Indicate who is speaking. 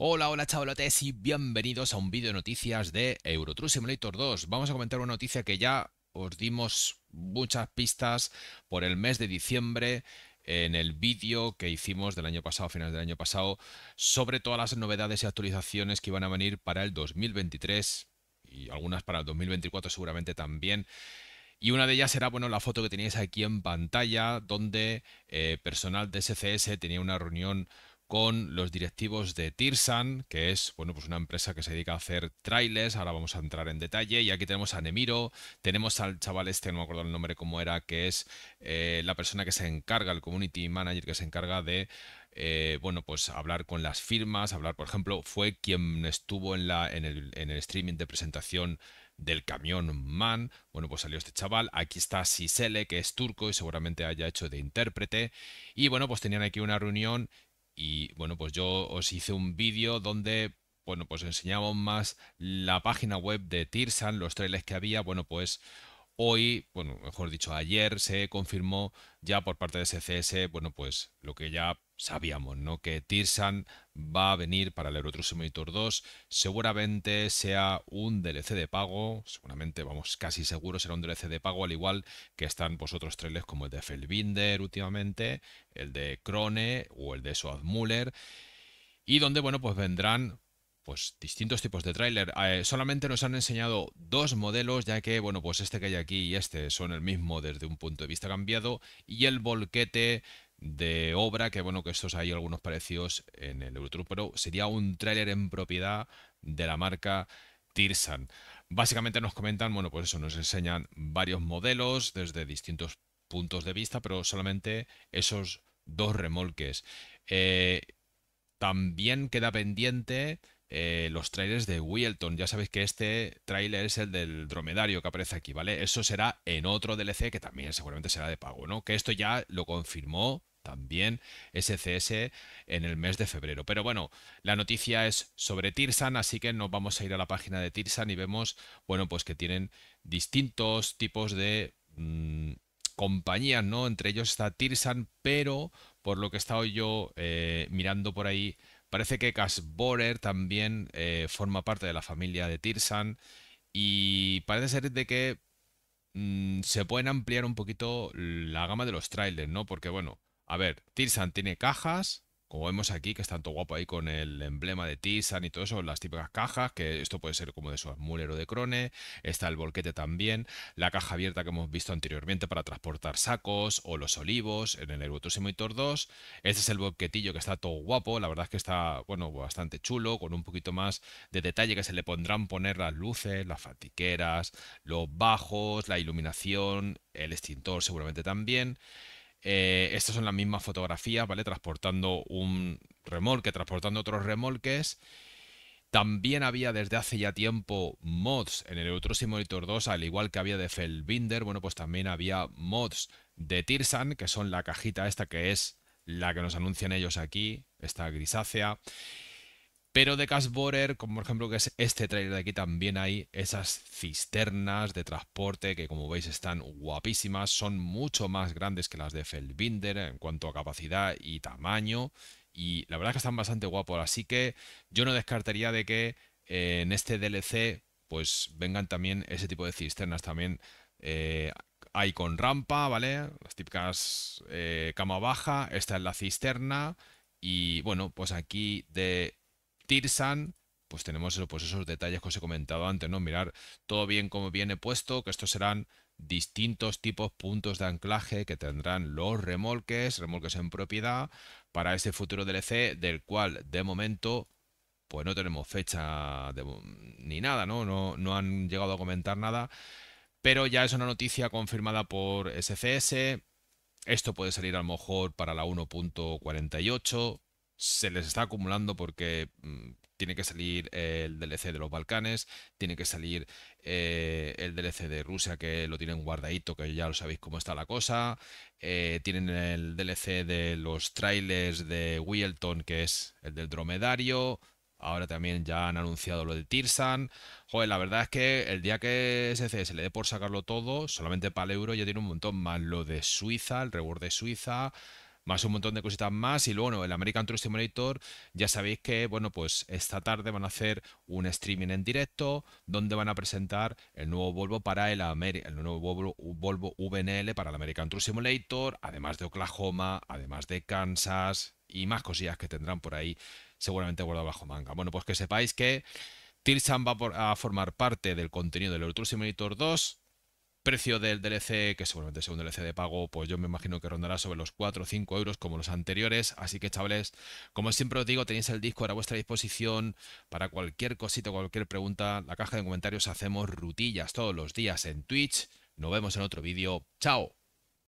Speaker 1: Hola, hola chavalotes y bienvenidos a un vídeo de noticias de Eurotrue Simulator 2. Vamos a comentar una noticia que ya os dimos muchas pistas por el mes de diciembre en el vídeo que hicimos del año pasado, finales del año pasado, sobre todas las novedades y actualizaciones que iban a venir para el 2023 y algunas para el 2024 seguramente también. Y una de ellas era bueno, la foto que teníais aquí en pantalla, donde eh, personal de SCS tenía una reunión con los directivos de Tirsan, que es bueno, pues una empresa que se dedica a hacer trailers. Ahora vamos a entrar en detalle. Y aquí tenemos a Nemiro, tenemos al chaval este, no me acuerdo el nombre cómo era, que es eh, la persona que se encarga, el community manager que se encarga de eh, bueno, pues hablar con las firmas, hablar, por ejemplo, fue quien estuvo en, la, en, el, en, el, streaming de presentación del camión Man. Bueno, pues salió este chaval. Aquí está Sisele, que es turco y seguramente haya hecho de intérprete. Y bueno, pues tenían aquí una reunión y bueno, pues yo os hice un vídeo donde bueno, pues enseñamos más la página web de Tirsan, los trailers que había, bueno, pues Hoy, bueno, mejor dicho, ayer se confirmó ya por parte de SCS, bueno, pues lo que ya sabíamos, ¿no? Que Tirsan va a venir para el Euro Monitor 2, seguramente sea un DLC de pago, seguramente, vamos, casi seguro será un DLC de pago, al igual que están vosotros otros trailers como el de Felbinder últimamente, el de Krone o el de Soad y donde, bueno, pues vendrán pues distintos tipos de tráiler. Eh, solamente nos han enseñado dos modelos, ya que, bueno, pues este que hay aquí y este son el mismo desde un punto de vista cambiado. Y el volquete de obra, que bueno, que estos hay algunos parecidos en el Eurotrip, pero sería un tráiler en propiedad de la marca Tirsan. Básicamente nos comentan, bueno, pues eso, nos enseñan varios modelos desde distintos puntos de vista, pero solamente esos dos remolques. Eh, también queda pendiente eh, los trailers de Wilton. Ya sabéis que este trailer es el del dromedario que aparece aquí, ¿vale? Eso será en otro DLC que también seguramente será de pago, ¿no? Que esto ya lo confirmó también SCS en el mes de febrero. Pero bueno, la noticia es sobre Tirsan, así que nos vamos a ir a la página de Tirsan y vemos, bueno, pues que tienen distintos tipos de mm, compañías, ¿no? Entre ellos está Tirsan, pero por lo que he estado yo eh, mirando por ahí, Parece que Casborer también eh, forma parte de la familia de Tirsan y parece ser de que mm, se pueden ampliar un poquito la gama de los trailers, ¿no? Porque bueno, a ver, Tirsan tiene cajas, como vemos aquí, que está todo guapo ahí con el emblema de Tisan y todo eso, las típicas cajas, que esto puede ser como de su armulero de Crone, está el volquete también, la caja abierta que hemos visto anteriormente para transportar sacos o los olivos en el Airbus 2, este es el volquetillo que está todo guapo, la verdad es que está, bueno, bastante chulo, con un poquito más de detalle que se le pondrán poner las luces, las fatiqueras, los bajos, la iluminación, el extintor seguramente también, eh, estas son las mismas fotografías, ¿vale? Transportando un remolque, transportando otros remolques. También había desde hace ya tiempo mods en el Eutrosi Monitor 2, al igual que había de Feldbinder. bueno, pues también había mods de Tirsan, que son la cajita esta que es la que nos anuncian ellos aquí, esta grisácea. Pero de Cash como por ejemplo que es este trailer de aquí, también hay esas cisternas de transporte que como veis están guapísimas, son mucho más grandes que las de Feldbinder en cuanto a capacidad y tamaño. Y la verdad es que están bastante guapos, así que yo no descartaría de que eh, en este DLC pues vengan también ese tipo de cisternas también. Eh, hay con rampa, ¿vale? Las típicas eh, cama baja, esta es la cisterna. Y bueno, pues aquí de Tirsan, pues tenemos pues esos detalles que os he comentado antes, ¿no? Mirar todo bien como viene puesto, que estos serán distintos tipos puntos de anclaje que tendrán los remolques, remolques en propiedad, para ese futuro DLC e del cual de momento pues no tenemos fecha ni nada, ¿no? ¿no? No han llegado a comentar nada, pero ya es una noticia confirmada por SCS. Esto puede salir a lo mejor para la 1.48, se les está acumulando porque mm, tiene que salir el DLC de los Balcanes, tiene que salir eh, el DLC de Rusia que lo tienen guardadito, que ya lo sabéis cómo está la cosa, eh, tienen el DLC de los trailers de Wilton, que es el del dromedario, ahora también ya han anunciado lo de Tirsan, joder, la verdad es que el día que SC se le dé por sacarlo todo, solamente para el euro ya tiene un montón más, lo de Suiza, el reward de Suiza, más un montón de cositas más. Y luego, el American True Simulator, ya sabéis que, bueno, pues esta tarde van a hacer un streaming en directo donde van a presentar el nuevo Volvo para el, el nuevo Volvo, VNL para el American True Simulator, además de Oklahoma, además de Kansas y más cosillas que tendrán por ahí seguramente guardado bajo manga. Bueno, pues que sepáis que Tilsan va a formar parte del contenido del Euro Simulator 2 precio del DLC, que seguramente sea un DLC de pago, pues yo me imagino que rondará sobre los 4 o 5 euros como los anteriores. Así que chavales, como siempre os digo, tenéis el disco a vuestra disposición para cualquier cosita, cualquier pregunta. La caja de comentarios hacemos rutillas todos los días en Twitch. Nos vemos en otro vídeo. ¡Chao!